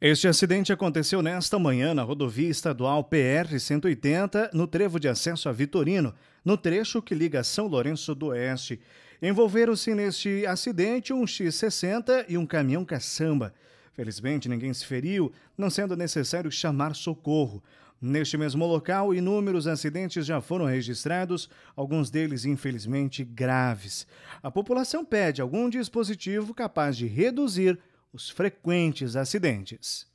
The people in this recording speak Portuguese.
Este acidente aconteceu nesta manhã na rodovia estadual PR-180, no trevo de acesso a Vitorino, no trecho que liga São Lourenço do Oeste. Envolveram-se neste acidente um X-60 e um caminhão caçamba. Felizmente, ninguém se feriu, não sendo necessário chamar socorro. Neste mesmo local, inúmeros acidentes já foram registrados, alguns deles, infelizmente, graves. A população pede algum dispositivo capaz de reduzir os frequentes acidentes.